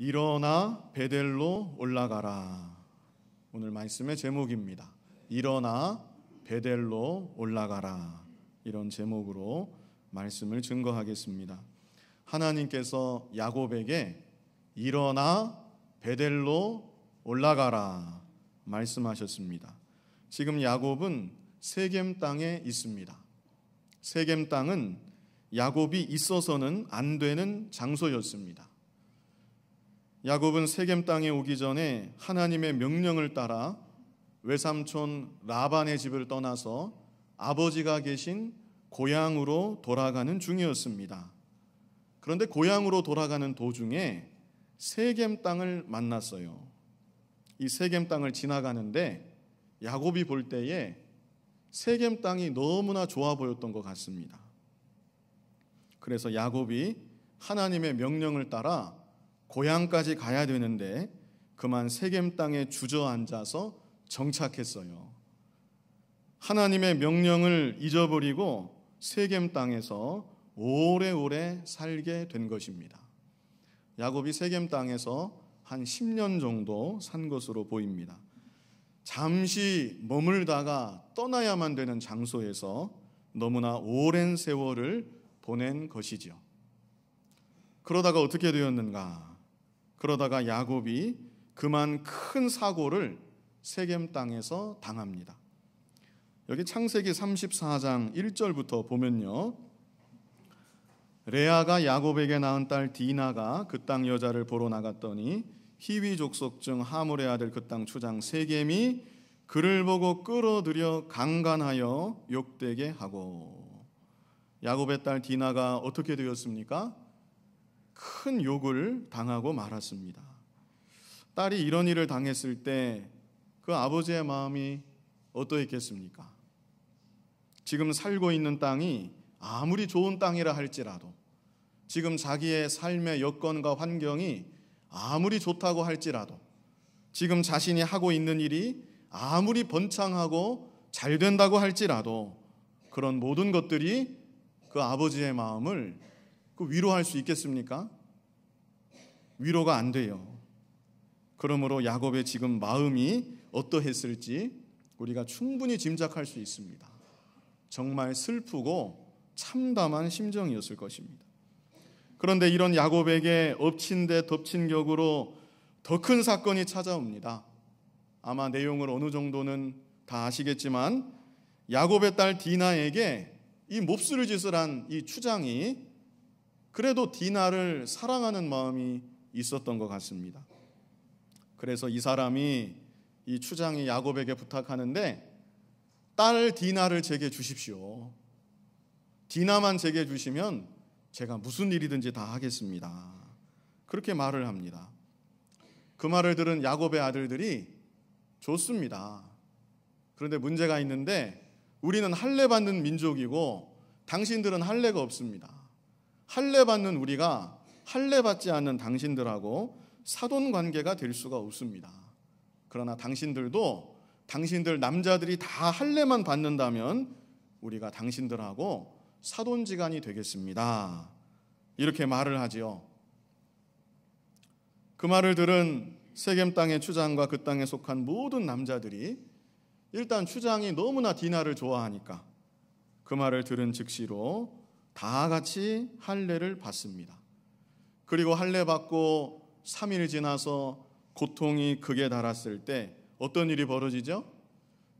일어나 베델로 올라가라. 오늘 말씀의 제목입니다. 일어나 베델로 올라가라. 이런 제목으로 말씀을 증거하겠습니다. 하나님께서 야곱에게 일어나 베델로 올라가라 말씀하셨습니다. 지금 야곱은 세겜 땅에 있습니다. 세겜 땅은 야곱이 있어서는 안 되는 장소였습니다. 야곱은 세겜 땅에 오기 전에 하나님의 명령을 따라 외삼촌 라반의 집을 떠나서 아버지가 계신 고향으로 돌아가는 중이었습니다. 그런데 고향으로 돌아가는 도중에 세겜 땅을 만났어요. 이 세겜 땅을 지나가는데 야곱이 볼 때에 세겜 땅이 너무나 좋아 보였던 것 같습니다. 그래서 야곱이 하나님의 명령을 따라 고향까지 가야 되는데 그만 세겜 땅에 주저앉아서 정착했어요. 하나님의 명령을 잊어버리고 세겜 땅에서 오래오래 살게 된 것입니다. 야곱이 세겜 땅에서 한 10년 정도 산 것으로 보입니다. 잠시 머물다가 떠나야만 되는 장소에서 너무나 오랜 세월을 보낸 것이지요. 그러다가 어떻게 되었는가? 그러다가 야곱이 그만 큰 사고를 세겜 땅에서 당합니다. 여기 창세기 34장 1절부터 보면요. 레아가 야곱에게 낳은 딸 디나가 그 땅 여자를 보러 나갔더니 히위 족속 중 하물의 아들 그 땅 추장 세겜이 그를 보고 끌어들여 강간하여 욕되게 하고 야곱의 딸 디나가 어떻게 되었습니까? 큰 욕을 당하고 말았습니다. 딸이 이런 일을 당했을 때 그 아버지의 마음이 어떠했겠습니까? 지금 살고 있는 땅이 아무리 좋은 땅이라 할지라도 지금 자기의 삶의 여건과 환경이 아무리 좋다고 할지라도 지금 자신이 하고 있는 일이 아무리 번창하고 잘 된다고 할지라도 그런 모든 것들이 그 아버지의 마음을 그 위로할 수 있겠습니까? 위로가 안 돼요. 그러므로 야곱의 지금 마음이 어떠했을지 우리가 충분히 짐작할 수 있습니다. 정말 슬프고 참담한 심정이었을 것입니다. 그런데 이런 야곱에게 엎친 데 덮친 격으로 더 큰 사건이 찾아옵니다. 아마 내용을 어느 정도는 다 아시겠지만 야곱의 딸 디나에게 이 몹쓸 짓을 한 이 추장이 그래도 디나를 사랑하는 마음이 있었던 것 같습니다. 그래서 이 사람이 이 추장이 야곱에게 부탁하는데 딸 디나를 제게 주십시오. 디나만 제게 주시면 제가 무슨 일이든지 다 하겠습니다. 그렇게 말을 합니다. 그 말을 들은 야곱의 아들들이 좋습니다. 그런데 문제가 있는데 우리는 할례 받는 민족이고 당신들은 할례가 없습니다. 할례 받는 우리가 할례 받지 않는 당신들하고 사돈 관계가 될 수가 없습니다. 그러나 당신들도 당신들 남자들이 다 할례만 받는다면 우리가 당신들하고 사돈지간이 되겠습니다. 이렇게 말을 하지요. 그 말을 들은 세겜 땅의 추장과 그 땅에 속한 모든 남자들이 일단 추장이 너무나 디나를 좋아하니까 그 말을 들은 즉시로 다 같이 할례를 받습니다. 그리고 할례 받고 3일 지나서 고통이 극에 달았을 때 어떤 일이 벌어지죠?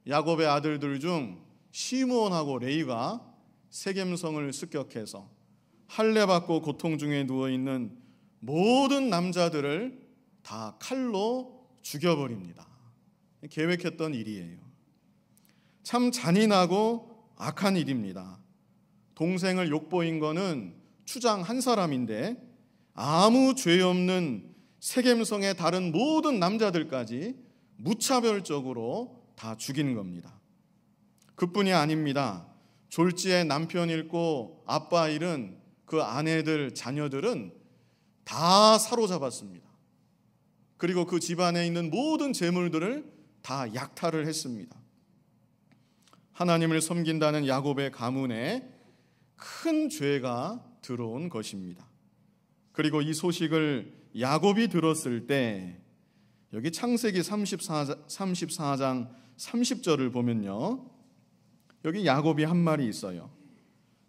야곱의 아들들 중 시므온하고 레이가 세겜성을 습격해서 할례 받고 고통 중에 누워 있는 모든 남자들을 다 칼로 죽여버립니다. 계획했던 일이에요. 참 잔인하고 악한 일입니다. 동생을 욕보인 거는 추장 한 사람인데 아무 죄 없는 세겜성의 다른 모든 남자들까지 무차별적으로 다 죽인 겁니다. 그뿐이 아닙니다. 졸지에 남편 잃고 아빠 잃은 그 아내들, 자녀들은 다 사로잡았습니다. 그리고 그 집안에 있는 모든 재물들을 다 약탈을 했습니다. 하나님을 섬긴다는 야곱의 가문에 큰 죄가 들어온 것입니다. 그리고 이 소식을 야곱이 들었을 때 여기 창세기 34, 34장 30절을 보면요. 여기 야곱이 한 말이 있어요.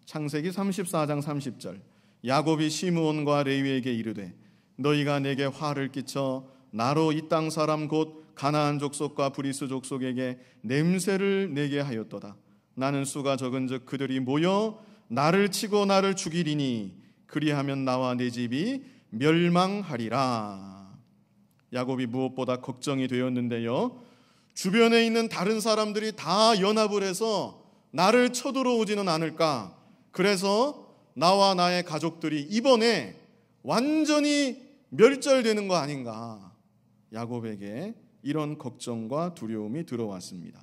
창세기 34장 30절. 야곱이 시므온과 레위에게 이르되 너희가 내게 화를 끼쳐 나로 이 땅 사람 곧 가나안 족속과 브리스 족속에게 냄새를 내게 하였도다. 나는 수가 적은즉 그들이 모여 나를 치고 나를 죽이리니 그리하면 나와 내 집이 멸망하리라. 야곱이 무엇보다 걱정이 되었는데요. 주변에 있는 다른 사람들이 다 연합을 해서 나를 쳐들어오지는 않을까. 그래서 나와 나의 가족들이 이번에 완전히 멸절되는 거 아닌가. 야곱에게 이런 걱정과 두려움이 들어왔습니다.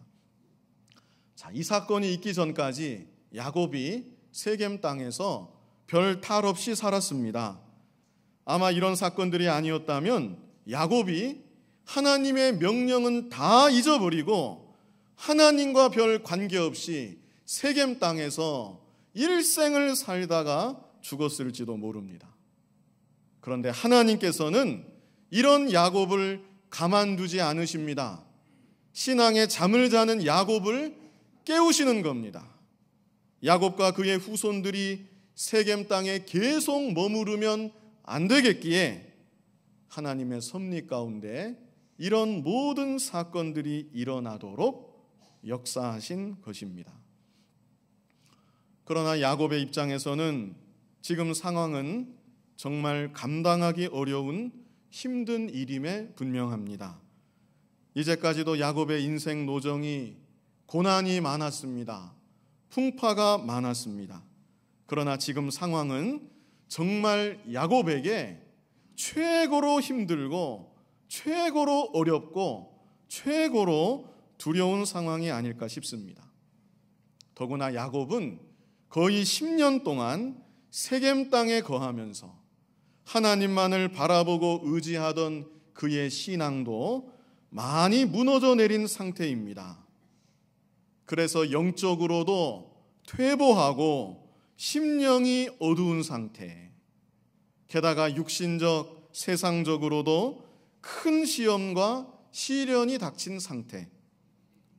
자, 이 사건이 있기 전까지 야곱이 세겜 땅에서 별 탈 없이 살았습니다. 아마 이런 사건들이 아니었다면 야곱이 하나님의 명령은 다 잊어버리고 하나님과 별 관계없이 세겜 땅에서 일생을 살다가 죽었을지도 모릅니다. 그런데 하나님께서는 이런 야곱을 가만두지 않으십니다. 신앙의 잠을 자는 야곱을 깨우시는 겁니다. 야곱과 그의 후손들이 세겜 땅에 계속 머무르면 안 되겠기에 하나님의 섭리 가운데 이런 모든 사건들이 일어나도록 역사하신 것입니다. 그러나 야곱의 입장에서는 지금 상황은 정말 감당하기 어려운 힘든 일임에 분명합니다. 이제까지도 야곱의 인생 노정이 고난이 많았습니다. 풍파가 많았습니다. 그러나 지금 상황은 정말 야곱에게 최고로 힘들고 최고로 어렵고 최고로 두려운 상황이 아닐까 싶습니다. 더구나 야곱은 거의 10년 동안 세겜 땅에 거하면서 하나님만을 바라보고 의지하던 그의 신앙도 많이 무너져 내린 상태입니다. 그래서 영적으로도 퇴보하고 심령이 어두운 상태. 게다가 육신적, 세상적으로도 큰 시험과 시련이 닥친 상태.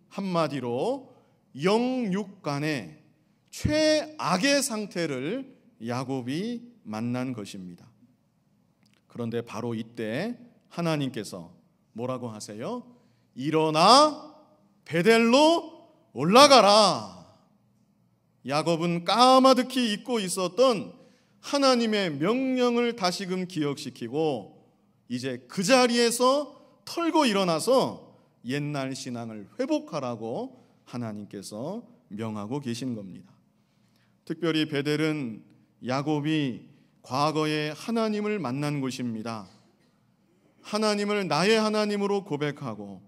한마디로 영육 간의 최악의 상태를 야곱이 만난 것입니다. 그런데 바로 이때 하나님께서 뭐라고 하세요? 일어나 베델로 올라가라. 야곱은 까마득히 잊고 있었던 하나님의 명령을 다시금 기억시키고 이제 그 자리에서 털고 일어나서 옛날 신앙을 회복하라고 하나님께서 명하고 계신 겁니다. 특별히 베델은 야곱이 과거에 하나님을 만난 곳입니다. 하나님을 나의 하나님으로 고백하고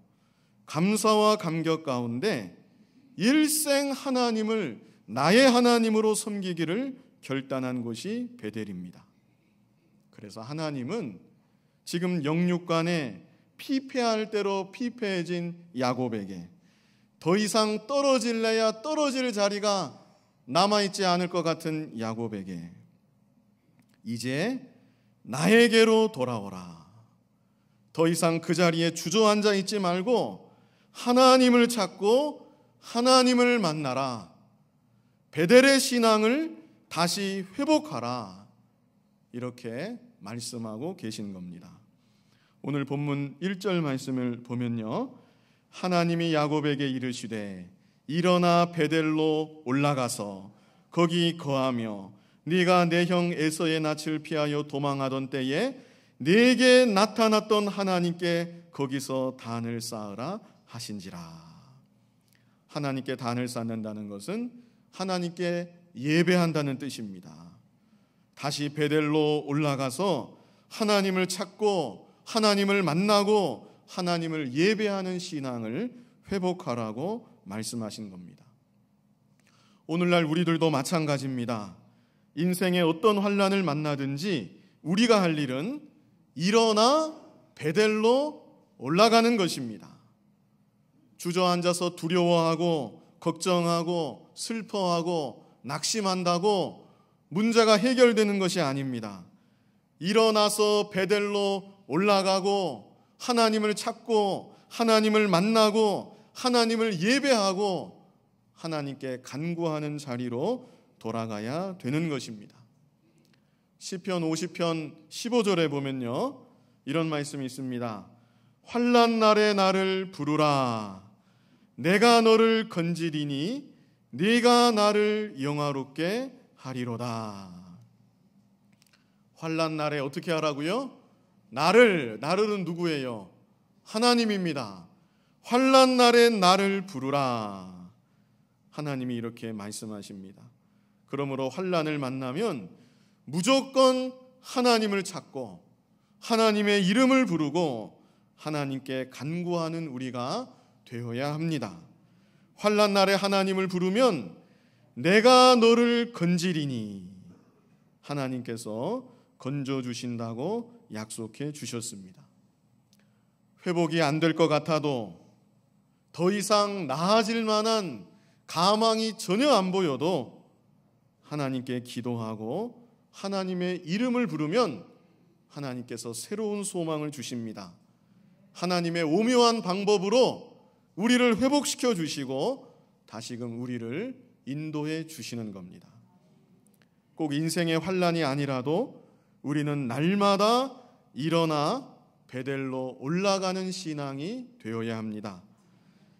감사와 감격 가운데 일생 하나님을 나의 하나님으로 섬기기를 결단한 것이 베델입니다. 그래서 하나님은 지금 영육간에 피폐할 대로 피폐해진 야곱에게 더 이상 떨어질래야 떨어질 자리가 남아있지 않을 것 같은 야곱에게 이제 나에게로 돌아오라. 더 이상 그 자리에 주저앉아 있지 말고 하나님을 찾고 하나님을 만나라. 베델의 신앙을 다시 회복하라. 이렇게 말씀하고 계신 겁니다. 오늘 본문 1절 말씀을 보면요. 하나님이 야곱에게 이르시되 일어나 베델로 올라가서 거기 거하며 네가 내 형 에서의 낯을 피하여 도망하던 때에 네게 나타났던 하나님께 거기서 단을 쌓으라 하신지라. 하나님께 단을 쌓는다는 것은 하나님께 예배한다는 뜻입니다. 다시 베델로 올라가서 하나님을 찾고 하나님을 만나고 하나님을 예배하는 신앙을 회복하라고 말씀하신 겁니다. 오늘날 우리들도 마찬가지입니다. 인생의 어떤 환란을 만나든지 우리가 할 일은 일어나 베델로 올라가는 것입니다. 주저앉아서 두려워하고 걱정하고 슬퍼하고 낙심한다고 문제가 해결되는 것이 아닙니다. 일어나서 베델로 올라가고 하나님을 찾고 하나님을 만나고 하나님을 예배하고 하나님께 간구하는 자리로 돌아가야 되는 것입니다. 시편 50편 15절에 보면요. 이런 말씀이 있습니다. 환란 날에 나를 부르라. 내가 너를 건지리니 네가 나를 영화롭게 하리로다. 환란 날에 어떻게 하라고요? 나를 나를은 누구예요? 하나님입니다. 환란 날에 나를 부르라. 하나님이 이렇게 말씀하십니다. 그러므로 환란을 만나면 무조건 하나님을 찾고 하나님의 이름을 부르고 하나님께 간구하는 우리가 되어야 합니다. 환란 날에 하나님을 부르면 내가 너를 건지리니 하나님께서 건져 주신다고 약속해 주셨습니다. 회복이 안 될 것 같아도 더 이상 나아질 만한 가망이 전혀 안 보여도 하나님께 기도하고 하나님의 이름을 부르면 하나님께서 새로운 소망을 주십니다. 하나님의 오묘한 방법으로 우리를 회복시켜 주시고 다시금 우리를 인도해 주시는 겁니다. 꼭 인생의 환란이 아니라도 우리는 날마다 일어나 베델로 올라가는 신앙이 되어야 합니다.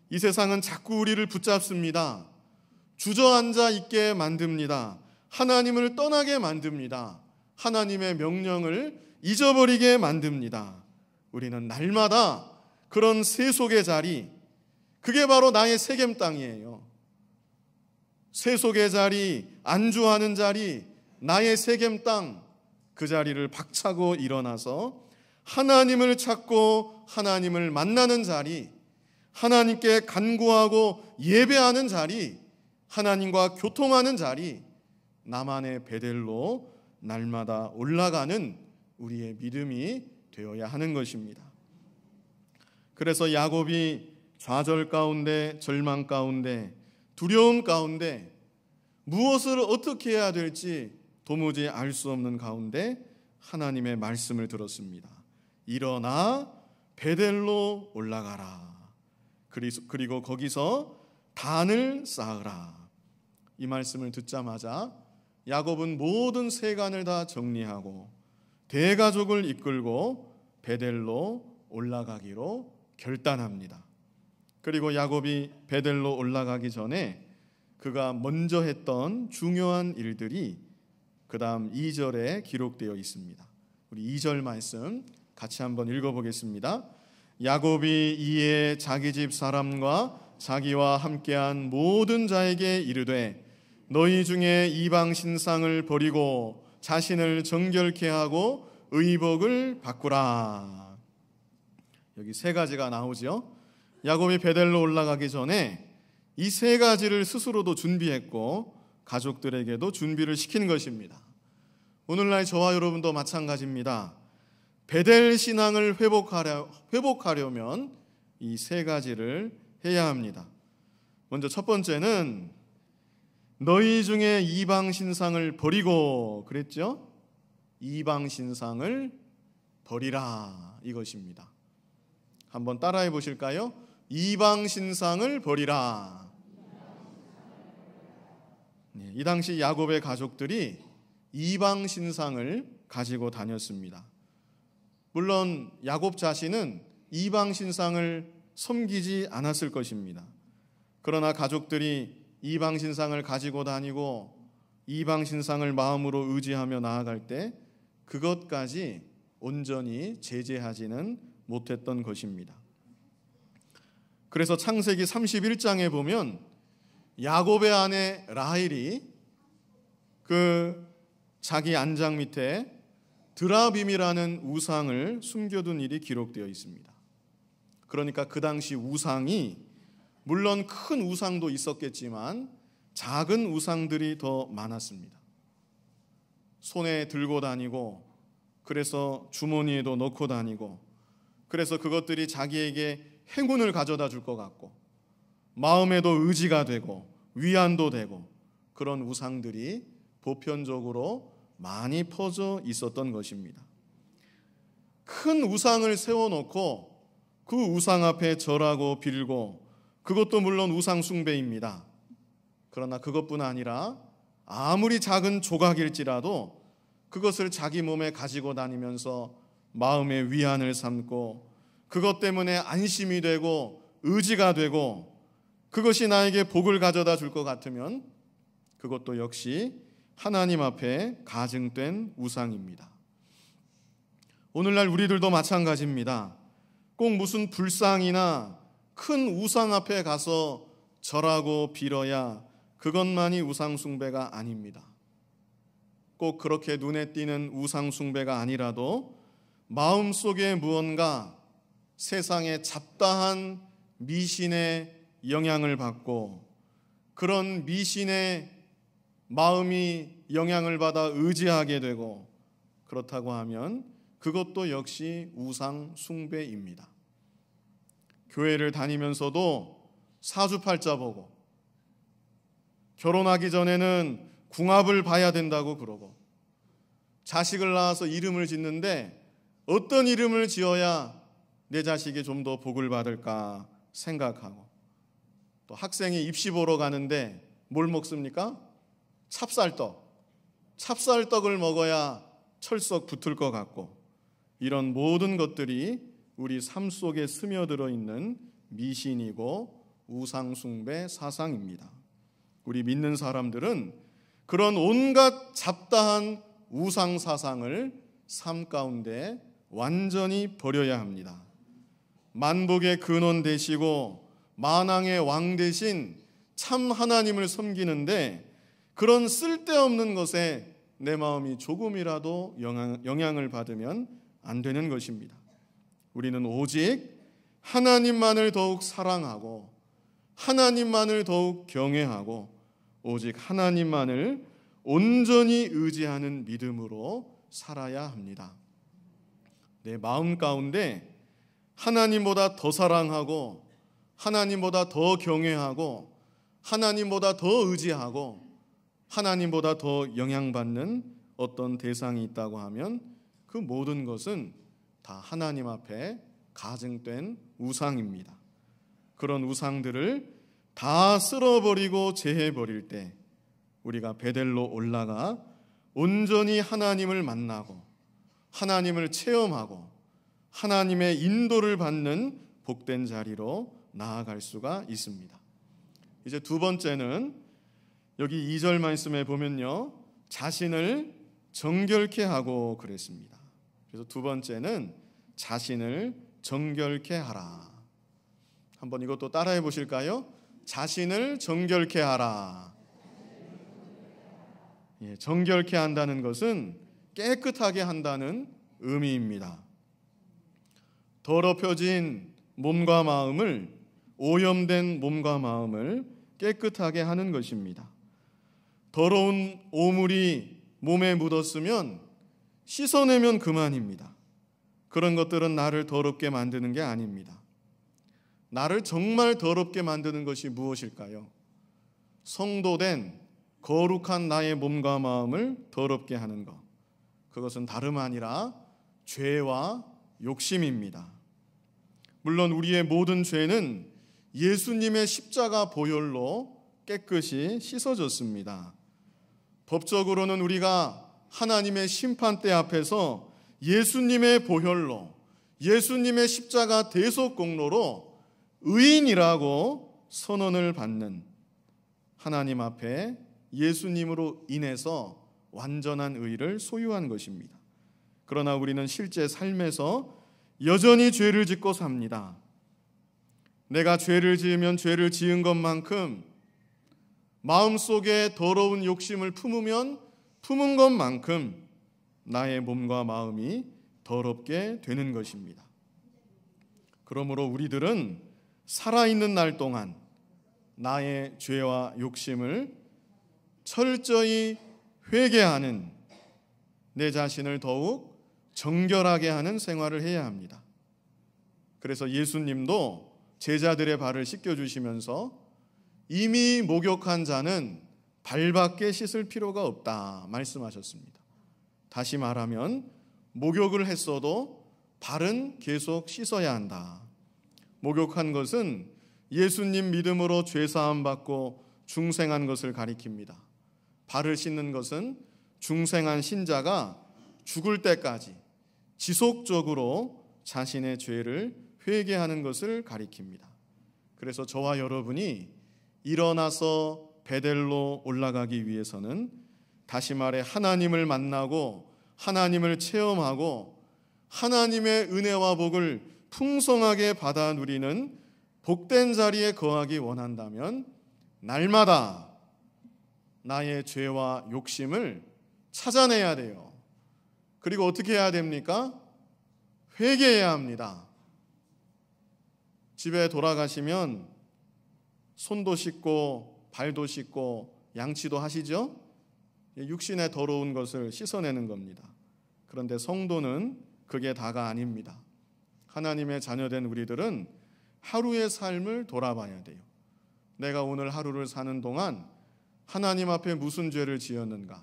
이 세상은 자꾸 우리를 붙잡습니다. 주저앉아 있게 만듭니다. 하나님을 떠나게 만듭니다. 하나님의 명령을 잊어버리게 만듭니다. 우리는 날마다 그런 세속의 자리, 그게 바로 나의 세겜 땅이에요. 세속의 자리, 안주하는 자리, 나의 세겜 땅, 그 자리를 박차고 일어나서 하나님을 찾고 하나님을 만나는 자리, 하나님께 간구하고 예배하는 자리, 하나님과 교통하는 자리, 나만의 베델로 날마다 올라가는 우리의 믿음이 되어야 하는 것입니다. 그래서 야곱이 좌절 가운데, 절망 가운데, 두려움 가운데 무엇을 어떻게 해야 될지 도무지 알 수 없는 가운데 하나님의 말씀을 들었습니다. 일어나 베델로 올라가라. 그리고 거기서 단을 쌓으라. 이 말씀을 듣자마자 야곱은 모든 세간을 다 정리하고 대가족을 이끌고 베델로 올라가기로 결단합니다. 그리고 야곱이 베델로 올라가기 전에 그가 먼저 했던 중요한 일들이 그다음 2절에 기록되어 있습니다. 우리 2절 말씀 같이 한번 읽어보겠습니다. 야곱이 이에 자기 집 사람과 자기와 함께한 모든 자에게 이르되 너희 중에 이방 신상을 버리고 자신을 정결케 하고 의복을 바꾸라. 여기 세 가지가 나오지요. 야곱이 베델로 올라가기 전에 이 세 가지를 스스로도 준비했고 가족들에게도 준비를 시킨 것입니다. 오늘날 저와 여러분도 마찬가지입니다. 베델 신앙을 회복하려, 회복하려면 이 세 가지를 해야 합니다. 먼저 첫 번째는 너희 중에 이방 신상을 버리고 그랬죠? 이방 신상을 버리라 이것입니다. 한번 따라해 보실까요? 이방 신상을 버리라. 네, 이 당시 야곱의 가족들이 이방 신상을 가지고 다녔습니다. 물론 야곱 자신은 이방 신상을 섬기지 않았을 것입니다. 그러나 가족들이 이방 신상을 가지고 다니고 이방 신상을 마음으로 의지하며 나아갈 때 그것까지 온전히 제재하지는 못했던 것입니다. 그래서 창세기 31장에 보면 야곱의 아내 라헬이 그 자기 안장 밑에 드라빔이라는 우상을 숨겨둔 일이 기록되어 있습니다. 그러니까 그 당시 우상이 물론 큰 우상도 있었겠지만 작은 우상들이 더 많았습니다. 손에 들고 다니고 그래서 주머니에도 넣고 다니고 그래서 그것들이 자기에게 행운을 가져다 줄 것 같고 마음에도 의지가 되고 위안도 되고 그런 우상들이 보편적으로 많이 퍼져 있었던 것입니다. 큰 우상을 세워놓고 그 우상 앞에 절하고 빌고 그것도 물론 우상 숭배입니다. 그러나 그것뿐 아니라 아무리 작은 조각일지라도 그것을 자기 몸에 가지고 다니면서 마음의 위안을 삼고 그것 때문에 안심이 되고 의지가 되고 그것이 나에게 복을 가져다 줄 것 같으면 그것도 역시 하나님 앞에 가증된 우상입니다. 오늘날 우리들도 마찬가지입니다. 꼭 무슨 불상이나 큰 우상 앞에 가서 절하고 빌어야 그것만이 우상숭배가 아닙니다. 꼭 그렇게 눈에 띄는 우상숭배가 아니라도 마음속에 무언가 세상의 잡다한 미신의 영향을 받고 그런 미신의 마음이 영향을 받아 의지하게 되고 그렇다고 하면 그것도 역시 우상 숭배입니다. 교회를 다니면서도 사주팔자 보고 결혼하기 전에는 궁합을 봐야 된다고 그러고 자식을 낳아서 이름을 짓는데 어떤 이름을 지어야 내 자식이 좀 더 복을 받을까 생각하고 또 학생이 입시 보러 가는데 뭘 먹습니까? 찹쌀떡. 찹쌀떡을 먹어야 철석 붙을 것 같고 이런 모든 것들이 우리 삶 속에 스며들어 있는 미신이고 우상숭배 사상입니다. 우리 믿는 사람들은 그런 온갖 잡다한 우상 사상을 삶 가운데 완전히 버려야 합니다. 만복의 근원 되시고 만왕의 왕되신참 하나님을 섬기는데 그런 쓸데없는 것에 내 마음이 조금이라도 영향, 을 받으면 안 되는 것입니다. 우리는 오직 하나님만을 더욱 사랑하고 하나님만을 더욱 경외하고 오직 하나님만을 온전히 의지하는 믿음으로 살아야 합니다. 내 마음 가운데 하나님보다 더 사랑하고 하나님보다 더 경외하고 하나님보다 더 의지하고 하나님보다 더 영향받는 어떤 대상이 있다고 하면 그 모든 것은 다 하나님 앞에 가증된 우상입니다. 그런 우상들을 다 쓸어버리고 제해버릴 때 우리가 베델로 올라가 온전히 하나님을 만나고 하나님을 체험하고 하나님의 인도를 받는 복된 자리로 나아갈 수가 있습니다. 이제 두 번째는 여기 2절 말씀에 보면요. 자신을 정결케 하고 그랬습니다. 그래서 두 번째는 자신을 정결케 하라. 한번 이것도 따라해 보실까요? 자신을 정결케 하라. 예, 정결케 한다는 것은 깨끗하게 한다는 의미입니다. 더럽혀진 몸과 마음을 오염된 몸과 마음을 깨끗하게 하는 것입니다. 더러운 오물이 몸에 묻었으면 씻어내면 그만입니다. 그런 것들은 나를 더럽게 만드는 게 아닙니다. 나를 정말 더럽게 만드는 것이 무엇일까요? 성도된 거룩한 나의 몸과 마음을 더럽게 하는 것. 그것은 다름 아니라 죄와 욕심입니다. 물론 우리의 모든 죄는 예수님의 십자가 보혈로 깨끗이 씻어졌습니다. 법적으로는 우리가 하나님의 심판대 앞에서 예수님의 보혈로 예수님의 십자가 대속 공로로 의인이라고 선언을 받는 하나님 앞에 예수님으로 인해서 완전한 의를 소유한 것입니다. 그러나 우리는 실제 삶에서 여전히 죄를 짓고 삽니다. 내가 죄를 지으면 죄를 지은 것만큼 마음속에 더러운 욕심을 품으면 품은 것만큼 나의 몸과 마음이 더럽게 되는 것입니다. 그러므로 우리들은 살아있는 날 동안 나의 죄와 욕심을 철저히 회개하는 내 자신을 더욱 정결하게 하는 생활을 해야 합니다. 그래서 예수님도 제자들의 발을 씻겨 주시면서 이미 목욕한 자는 발밖에 씻을 필요가 없다 말씀하셨습니다. 다시 말하면 목욕을 했어도 발은 계속 씻어야 한다. 목욕한 것은 예수님 믿음으로 죄 사함 받고 중생한 것을 가리킵니다. 발을 씻는 것은 중생한 신자가 죽을 때까지 지속적으로 자신의 죄를 회개하는 것을 가리킵니다. 그래서 저와 여러분이 일어나서 베델로 올라가기 위해서는 다시 말해 하나님을 만나고 하나님을 체험하고 하나님의 은혜와 복을 풍성하게 받아 누리는 복된 자리에 거하기 원한다면 날마다 나의 죄와 욕심을 찾아내야 돼요. 그리고 어떻게 해야 됩니까? 회개해야 합니다. 집에 돌아가시면 손도 씻고 발도 씻고 양치도 하시죠? 예, 육신의 더러운 것을 씻어내는 겁니다. 그런데 성도는 그게 다가 아닙니다. 하나님의 자녀된 우리들은 하루의 삶을 돌아봐야 돼요. 내가 오늘 하루를 사는 동안 하나님 앞에 무슨 죄를 지었는가?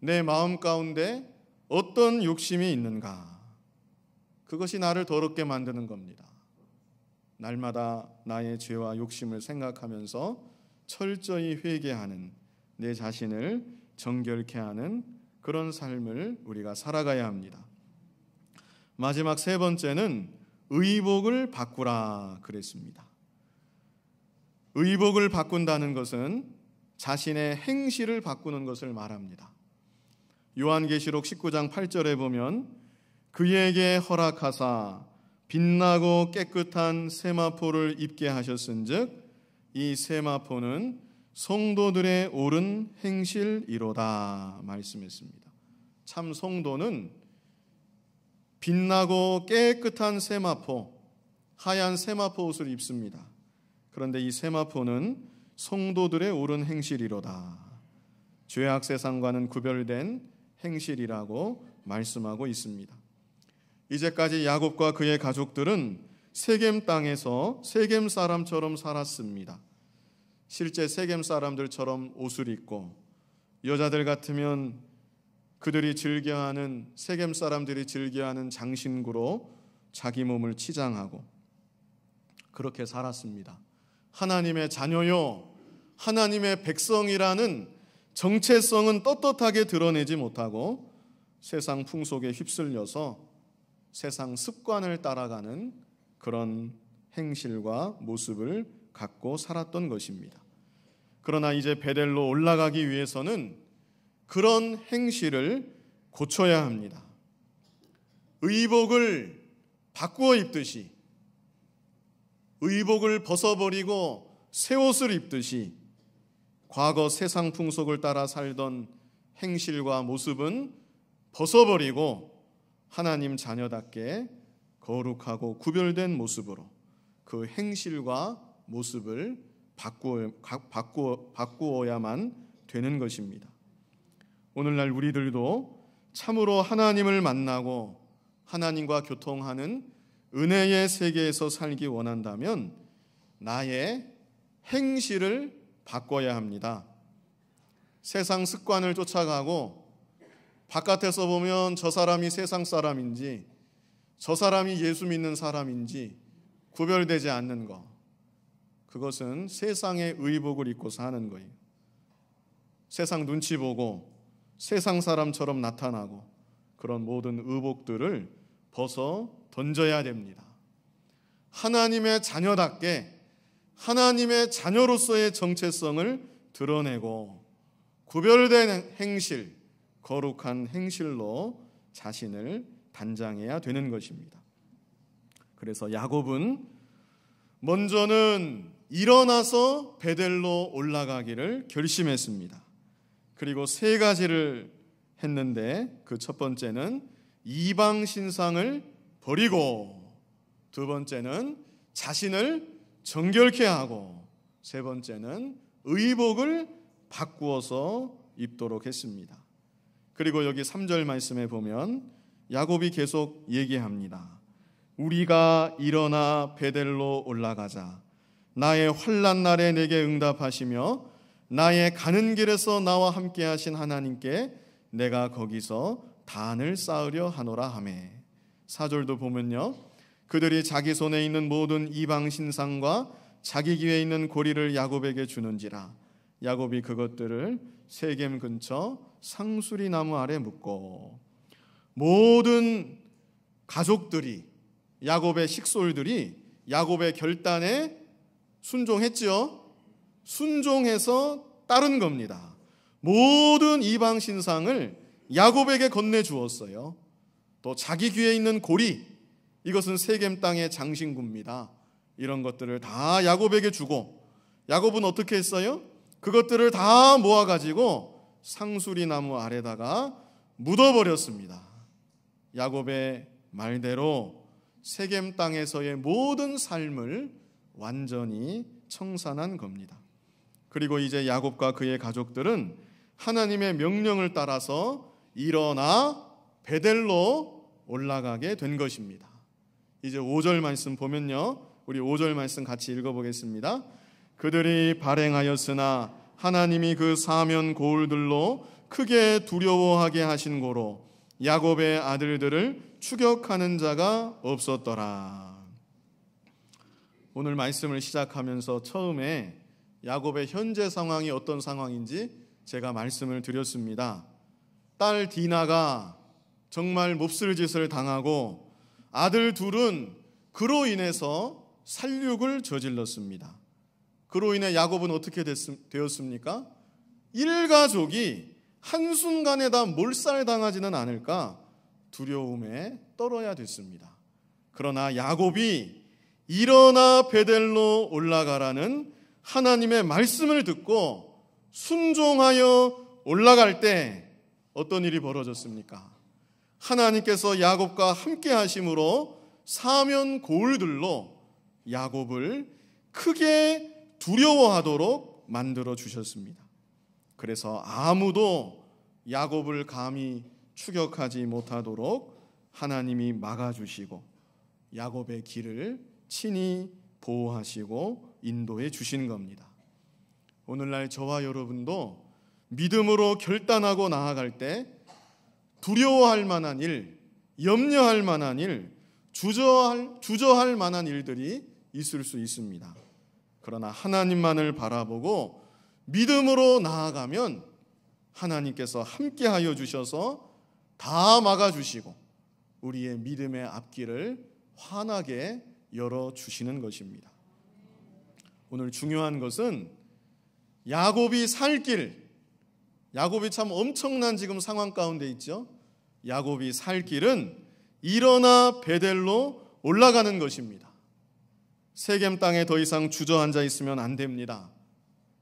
내 마음 가운데 어떤 욕심이 있는가? 그것이 나를 더럽게 만드는 겁니다. 날마다 나의 죄와 욕심을 생각하면서 철저히 회개하는 내 자신을 정결케 하는 그런 삶을 우리가 살아가야 합니다. 마지막 세 번째는 의복을 바꾸라 그랬습니다. 의복을 바꾼다는 것은 자신의 행실을 바꾸는 것을 말합니다. 요한계시록 19장 8절에 보면 그에게 허락하사 빛나고 깨끗한 세마포를 입게 하셨은즉 이 세마포는 성도들의 옳은 행실이로다 말씀했습니다. 참 성도는 빛나고 깨끗한 세마포, 하얀 세마포 옷을 입습니다. 그런데 이 세마포는 성도들의 옳은 행실이로다. 죄악 세상과는 구별된 행실이라고 말씀하고 있습니다. 이제까지 야곱과 그의 가족들은 세겜 땅에서 세겜 사람처럼 살았습니다. 실제 세겜 사람들처럼 옷을 입고 여자들 같으면 그들이 즐겨하는 세겜 사람들이 즐겨하는 장신구로 자기 몸을 치장하고 그렇게 살았습니다. 하나님의 자녀요 하나님의 백성이라는 정체성은 떳떳하게 드러내지 못하고 세상 풍속에 휩쓸려서 세상 습관을 따라가는 그런 행실과 모습을 갖고 살았던 것입니다. 그러나 이제 베델로 올라가기 위해서는 그런 행실을 고쳐야 합니다. 의복을 바꾸어 입듯이 의복을 벗어버리고 새 옷을 입듯이 과거 세상 풍속을 따라 살던 행실과 모습은 벗어버리고 하나님 자녀답게 거룩하고 구별된 모습으로 그 행실과 모습을 바꾸어, 바꾸어, 바꾸어야만 되는 것입니다. 오늘날 우리들도 참으로 하나님을 만나고 하나님과 교통하는 은혜의 세계에서 살기 원한다면 나의 행실을 바꿔야 합니다. 세상 습관을 쫓아가고 바깥에서 보면 저 사람이 세상 사람인지 저 사람이 예수 믿는 사람인지 구별되지 않는 것. 그것은 세상의 의복을 입고 사는 거예요. 세상 눈치 보고 세상 사람처럼 나타나고 그런 모든 의복들을 벗어 던져야 됩니다. 하나님의 자녀답게 하나님의 자녀로서의 정체성을 드러내고 구별된 행실, 거룩한 행실로 자신을 단장해야 되는 것입니다. 그래서 야곱은 먼저는 일어나서 베델로 올라가기를 결심했습니다. 그리고 세 가지를 했는데 그 첫 번째는 이방 신상을 버리고 두 번째는 자신을 정결케 하고 세 번째는 의복을 바꾸어서 입도록 했습니다. 그리고 여기 3절 말씀에 보면 야곱이 계속 얘기합니다. 우리가 일어나 베델로 올라가자. 나의 환란 날에 내게 응답하시며 나의 가는 길에서 나와 함께 하신 하나님께 내가 거기서 단을 쌓으려 하노라 하매. 사절도 보면요. 그들이 자기 손에 있는 모든 이방 신상과 자기 귀에 있는 고리를 야곱에게 주는지라 야곱이 그것들을 세겜 근처 상수리 나무 아래 묶고 모든 가족들이 야곱의 식솔들이 야곱의 결단에 순종했지요. 순종해서 따른 겁니다. 모든 이방 신상을 야곱에게 건네 주었어요. 또 자기 귀에 있는 고리 이것은 세겜 땅의 장신구입니다. 이런 것들을 다 야곱에게 주고 야곱은 어떻게 했어요? 그것들을 다 모아 가지고 상수리 나무 아래다가 묻어 버렸습니다. 야곱의 말대로 세겜 땅에서의 모든 삶을 완전히 청산한 겁니다. 그리고 이제 야곱과 그의 가족들은 하나님의 명령을 따라서 일어나 베델로 올라가게 된 것입니다. 이제 5절 말씀 보면요. 우리 5절 말씀 같이 읽어보겠습니다. 그들이 발행하였으나 하나님이 그 사면 고울들로 크게 두려워하게 하신 고로 야곱의 아들들을 추격하는 자가 없었더라. 오늘 말씀을 시작하면서 처음에 야곱의 현재 상황이 어떤 상황인지 제가 말씀을 드렸습니다. 딸 디나가 정말 몹쓸 짓을 당하고 아들 둘은 그로 인해서 살육을 저질렀습니다. 그로 인해 야곱은 어떻게 되었습니까? 일가족이 한순간에 다 몰살당하지는 않을까 두려움에 떨어야 됐습니다. 그러나 야곱이 일어나 베델로 올라가라는 하나님의 말씀을 듣고 순종하여 올라갈 때 어떤 일이 벌어졌습니까? 하나님께서 야곱과 함께 하심으로 사면 고울들로 야곱을 크게 두려워하도록 만들어 주셨습니다. 그래서 아무도 야곱을 감히 추격하지 못하도록 하나님이 막아주시고 야곱의 길을 친히 보호하시고 인도해 주신 겁니다. 오늘날 저와 여러분도 믿음으로 결단하고 나아갈 때 두려워할 만한 일, 염려할 만한 일, 주저할, 주저할 만한 일들이 있을 수 있습니다. 그러나 하나님만을 바라보고 믿음으로 나아가면 하나님께서 함께하여 주셔서 다 막아주시고 우리의 믿음의 앞길을 환하게 열어주시는 것입니다. 오늘 중요한 것은 야곱이 살 길, 야곱이 참 엄청난 지금 상황 가운데 있죠. 야곱이 살 길은 일어나 베델로 올라가는 것입니다. 세겜 땅에 더 이상 주저앉아 있으면 안 됩니다.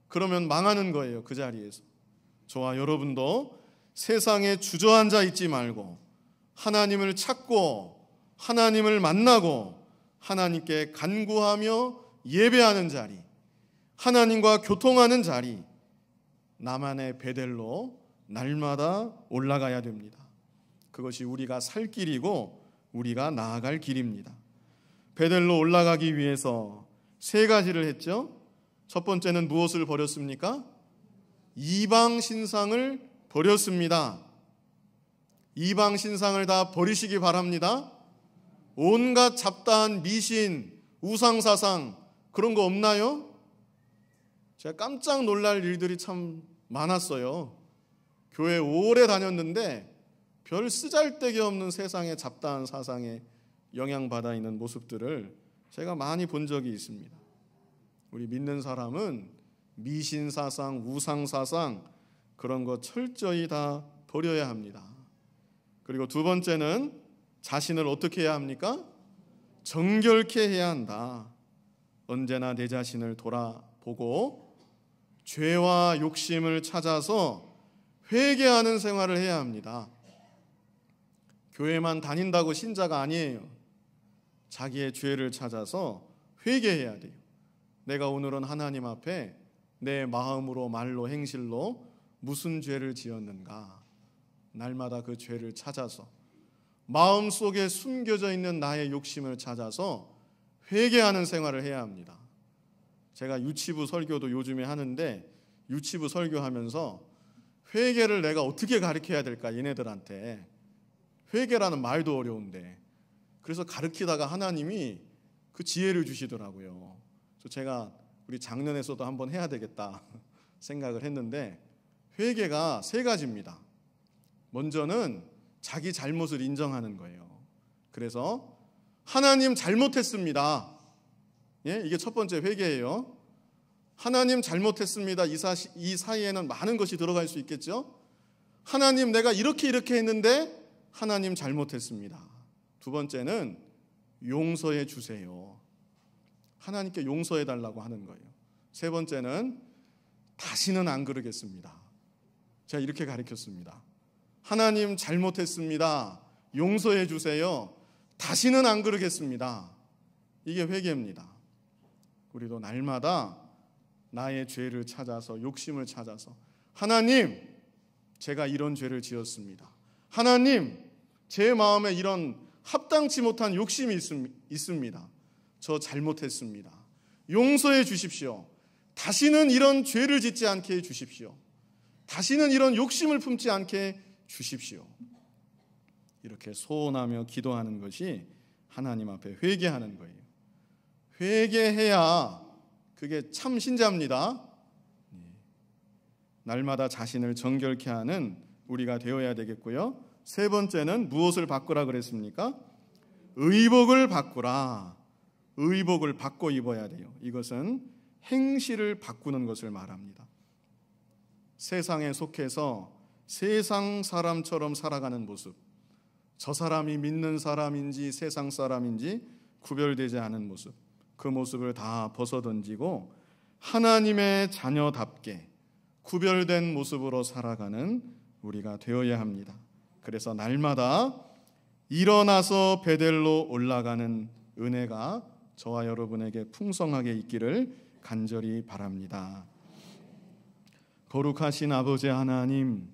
그러면 망하는 거예요. 그 자리에서. 저와 여러분도 세상에 주저앉아 있지 말고 하나님을 찾고 하나님을 만나고 하나님께 간구하며 예배하는 자리, 하나님과 교통하는 자리, 나만의 베델로 날마다 올라가야 됩니다. 그것이 우리가 살 길이고 우리가 나아갈 길입니다. 베델로 올라가기 위해서 세 가지를 했죠. 첫 번째는 무엇을 버렸습니까? 이방 신상을 버렸습니다. 이방 신상을 다 버리시기 바랍니다. 온갖 잡다한 미신, 우상 사상 그런 거 없나요? 제가 깜짝 놀랄 일들이 참 많았어요. 교회 오래 다녔는데 별 쓰잘데기 없는 세상의 잡다한 사상에 영향받아 있는 모습들을 제가 많이 본 적이 있습니다. 우리 믿는 사람은 미신 사상, 우상 사상 그런 거 철저히 다 버려야 합니다. 그리고 두 번째는 자신을 어떻게 해야 합니까? 정결케 해야 한다. 언제나 내 자신을 돌아보고 죄와 욕심을 찾아서 회개하는 생활을 해야 합니다. 교회만 다닌다고 신자가 아니에요. 자기의 죄를 찾아서 회개해야 돼요. 내가 오늘은 하나님 앞에 내 마음으로 말로 행실로 무슨 죄를 지었는가 날마다 그 죄를 찾아서 마음 속에 숨겨져 있는 나의 욕심을 찾아서 회개하는 생활을 해야 합니다. 제가 유치부 설교도 요즘에 하는데 유치부 설교하면서 회개를 내가 어떻게 가르쳐야 될까 얘네들한테 회개라는 말도 어려운데 그래서 가르치다가 하나님이 그 지혜를 주시더라고요. 그래서 제가 우리 작년에서도 한번 해야 되겠다 생각을 했는데 회개가 세 가지입니다. 먼저는 자기 잘못을 인정하는 거예요. 그래서 하나님 잘못했습니다. 예? 이게 첫 번째 회개예요. 하나님 잘못했습니다. 이, 사, 이 사이에는 많은 것이 들어갈 수 있겠죠. 하나님 내가 이렇게 이렇게 했는데 하나님 잘못했습니다. 두 번째는 용서해 주세요. 하나님께 용서해 달라고 하는 거예요. 세 번째는 다시는 안 그러겠습니다. 제가 이렇게 가르쳤습니다. 하나님 잘못했습니다. 용서해 주세요. 다시는 안 그러겠습니다. 이게 회개입니다. 우리도 날마다 나의 죄를 찾아서 욕심을 찾아서 하나님 제가 이런 죄를 지었습니다. 하나님 제 마음에 이런 합당치 못한 욕심이 있습니다. 저 잘못했습니다. 용서해 주십시오. 다시는 이런 죄를 짓지 않게 해 주십시오. 다시는 이런 욕심을 품지 않게 해 주십시오. 이렇게 소원하며 기도하는 것이 하나님 앞에 회개하는 거예요. 회개해야 그게 참 신자입니다. 날마다 자신을 정결케 하는 우리가 되어야 되겠고요. 세 번째는 무엇을 바꾸라 그랬습니까? 의복을 바꾸라. 의복을 바꿔 입어야 돼요. 이것은 행실을 바꾸는 것을 말합니다. 세상에 속해서 세상 사람처럼 살아가는 모습. 저 사람이 믿는 사람인지 세상 사람인지 구별되지 않은 모습. 그 모습을 다 벗어던지고 하나님의 자녀답게 구별된 모습으로 살아가는 우리가 되어야 합니다. 그래서 날마다 일어나서 베델로 올라가는 은혜가 저와 여러분에게 풍성하게 있기를 간절히 바랍니다. 거룩하신 아버지 하나님,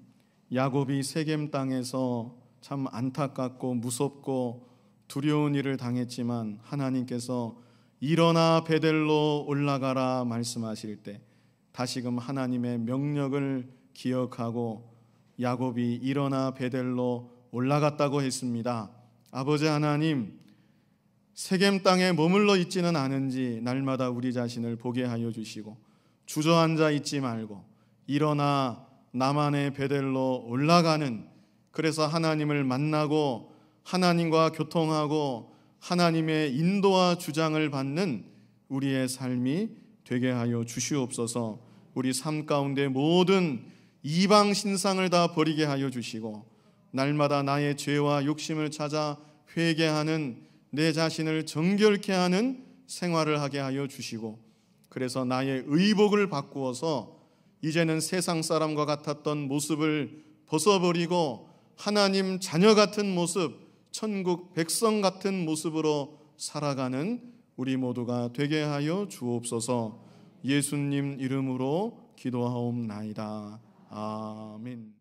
야곱이 세겜 땅에서 참 안타깝고 무섭고 두려운 일을 당했지만 하나님께서 일어나 베델로 올라가라 말씀하실 때 다시금 하나님의 명령을 기억하고 야곱이 일어나 베델로 올라갔다고 했습니다. 아버지 하나님 세겜 땅에 머물러 있지는 않은지 날마다 우리 자신을 보게 하여 주시고 주저앉아 있지 말고 일어나 나만의 베델로 올라가는 그래서 하나님을 만나고 하나님과 교통하고 하나님의 인도와 주장을 받는 우리의 삶이 되게 하여 주시옵소서. 우리 삶 가운데 모든 이방 신상을 다 버리게 하여 주시고 날마다 나의 죄와 욕심을 찾아 회개하는 내 자신을 정결케 하는 생활을 하게 하여 주시고 그래서 나의 의복을 바꾸어서 이제는 세상 사람과 같았던 모습을 벗어버리고 하나님 자녀 같은 모습 천국 백성 같은 모습으로 살아가는 우리 모두가 되게 하여 주옵소서. 예수님 이름으로 기도하옵나이다. 아멘.